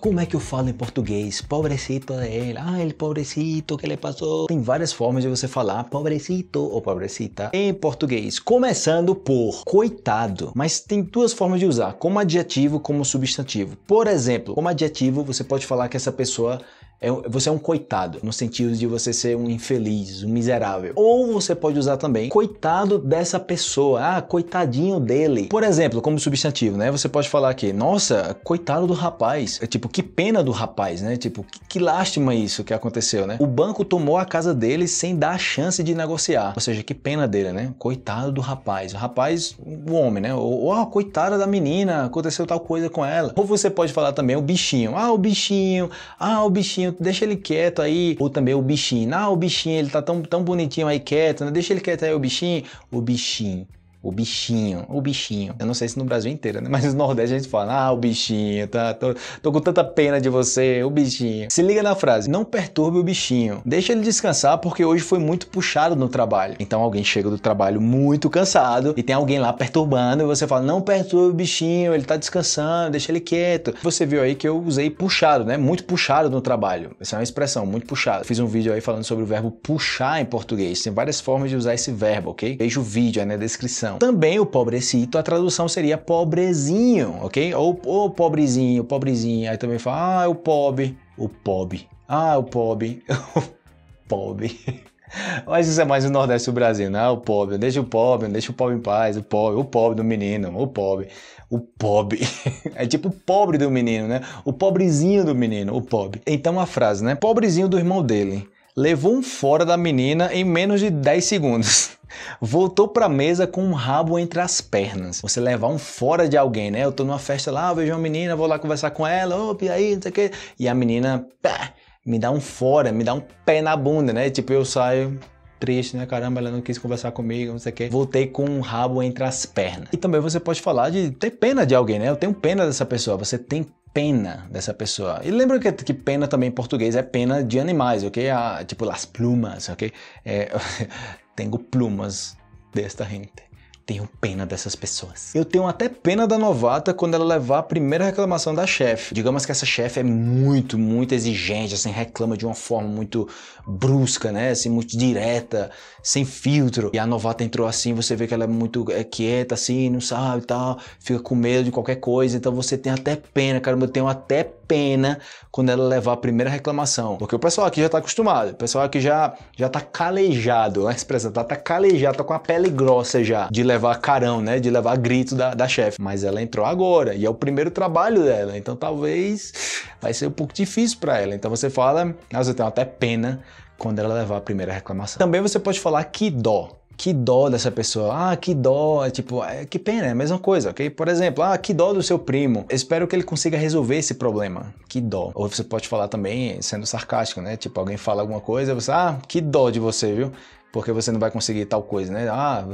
Como é que eu falo em português? Pobrecito é ele. Ah, ele pobrecito, que ele passou? Tem várias formas de você falar pobrecito ou pobrecita em português. Começando por coitado. Mas tem duas formas de usar, como adjetivo, como substantivo. Por exemplo, como adjetivo, você pode falar que essa pessoa é, você é um coitado, no sentido de você ser um infeliz, um miserável. Ou você pode usar também coitado dessa pessoa. Ah, coitadinho dele. Por exemplo, como substantivo, né? Você pode falar aqui, nossa, coitado do rapaz. É tipo, que pena do rapaz, né? Tipo, que, que lástima isso que aconteceu, né? O banco tomou a casa dele sem dar a chance de negociar. Ou seja, que pena dele, né? Coitado do rapaz. O rapaz, o homem, né? Ou, ou ah, coitada da menina, aconteceu tal coisa com ela. Ou você pode falar também o bichinho. Ah, o bichinho. Ah, o bichinho deixa ele quieto aí, ou também o bichinho. Ah, o bichinho, ele tá tão, tão bonitinho aí quieto, né? Deixa ele quieto aí o bichinho, o bichinho o bichinho, o bichinho. Eu não sei se no Brasil inteiro, né? Mas no Nordeste a gente fala, ah, o bichinho, tá? Tô, tô com tanta pena de você, o bichinho. Se liga na frase, não perturbe o bichinho. Deixa ele descansar porque hoje foi muito puxado no trabalho. Então alguém chega do trabalho muito cansado e tem alguém lá perturbando e você fala, não perturbe o bichinho, ele tá descansando, deixa ele quieto. Você viu aí que eu usei puxado, né? Muito puxado no trabalho. Essa é uma expressão, muito puxado. Fiz um vídeo aí falando sobre o verbo puxar em português. Tem várias formas de usar esse verbo, ok? Veja o vídeo aí na descrição tradução. Também o pobrecito, a tradução seria pobrezinho, ok? Ou, ou pobrezinho, pobrezinho. Aí também fala, ah, é o pobre, o pobre. Ah, é o pobre, o pobre. Mas isso é mais o Nordeste do Brasil, né? O pobre, deixa o pobre, deixa o pobre em paz, o pobre, o pobre do menino, o pobre, o pobre. É tipo o pobre do menino, né? O pobrezinho do menino, o pobre. Então a frase, né? Pobrezinho do irmão dele. Levou um fora da menina em menos de 10 segundos. Voltou pra mesa com um rabo entre as pernas. Você levar um fora de alguém, né? Eu tô numa festa lá, vejo uma menina, vou lá conversar com ela, opa, e aí, não sei o quê. E a menina, pá, me dá um fora, me dá um pé na bunda, né? Tipo, eu saio, triste, né? Caramba, ela não quis conversar comigo, não sei o quê. Voltei com um rabo entre as pernas. E também você pode falar de ter pena de alguém, né? Eu tenho pena dessa pessoa. Você tem pena dessa pessoa. E lembra que, que pena também em português é pena de animais, ok? Ah, tipo, las plumas, ok? É, Tenho plumas desta gente. Tenho pena dessas pessoas. Eu tenho até pena da novata quando ela levar a primeira reclamação da chefe. Digamos que essa chefe é muito, muito exigente, assim, reclama de uma forma muito brusca, né? Assim, muito direta, sem filtro. E a novata entrou assim, você vê que ela é muito é, quieta, assim, não sabe e tal, fica com medo de qualquer coisa. Então você tem até pena, caramba, eu tenho até pena quando ela levar a primeira reclamação. Porque o pessoal aqui já está acostumado, o pessoal aqui já já tá calejado, né? a expressão tá, tá calejado, tá com a pele grossa já, de levar carão, né? De levar grito da, da chefe. Mas ela entrou agora e é o primeiro trabalho dela, então talvez vai ser um pouco difícil para ela. Então você fala, ah, você tem até pena quando ela levar a primeira reclamação. Também você pode falar que dó que dó dessa pessoa, ah, que dó, é tipo, é, que pena, é a mesma coisa, ok? Por exemplo, ah, que dó do seu primo, espero que ele consiga resolver esse problema, que dó. Ou você pode falar também sendo sarcástico, né? Tipo, alguém fala alguma coisa, você, ah, que dó de você, viu? porque você não vai conseguir tal coisa, né? Ah,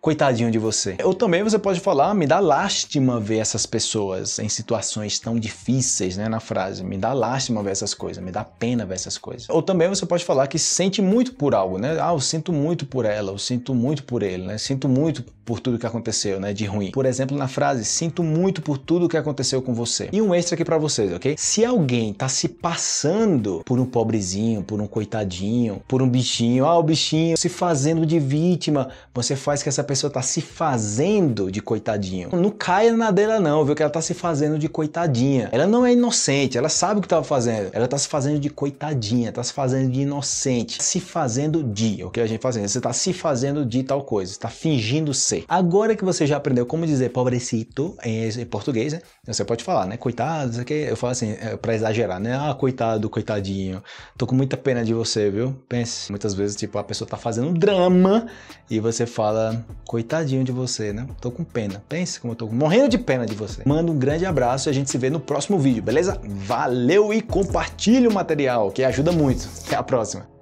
coitadinho de você. Ou também você pode falar, me dá lástima ver essas pessoas em situações tão difíceis, né? Na frase, me dá lástima ver essas coisas, me dá pena ver essas coisas. Ou também você pode falar que sente muito por algo, né? Ah, eu sinto muito por ela, eu sinto muito por ele, né? Sinto muito por tudo que aconteceu, né? De ruim. Por exemplo, na frase, sinto muito por tudo que aconteceu com você. E um extra aqui para vocês, ok? Se alguém tá se passando por um pobrezinho, por um coitadinho, por um bichinho, ah, o bichinho se fazendo de vítima, você faz que essa pessoa tá se fazendo de coitadinho. Não caia na dela não, viu? Que ela tá se fazendo de coitadinha. Ela não é inocente, ela sabe o que tava fazendo. Ela tá se fazendo de coitadinha, tá se fazendo de inocente, se fazendo de, é o que a gente fazendo? Assim, você tá se fazendo de tal coisa, está fingindo ser. Agora que você já aprendeu como dizer pobrecito em português, né? Você pode falar, né? Coitado, isso aqui, eu falo assim, é, para exagerar, né? Ah, coitado, coitadinho. Tô com muita pena de você, viu? Pense, muitas vezes tipo a pessoa tá fazendo fazendo drama e você fala, coitadinho de você, né? Tô com pena. Pense como eu tô morrendo de pena de você. Manda um grande abraço e a gente se vê no próximo vídeo, beleza? Valeu e compartilhe o material, que ajuda muito. Até a próxima.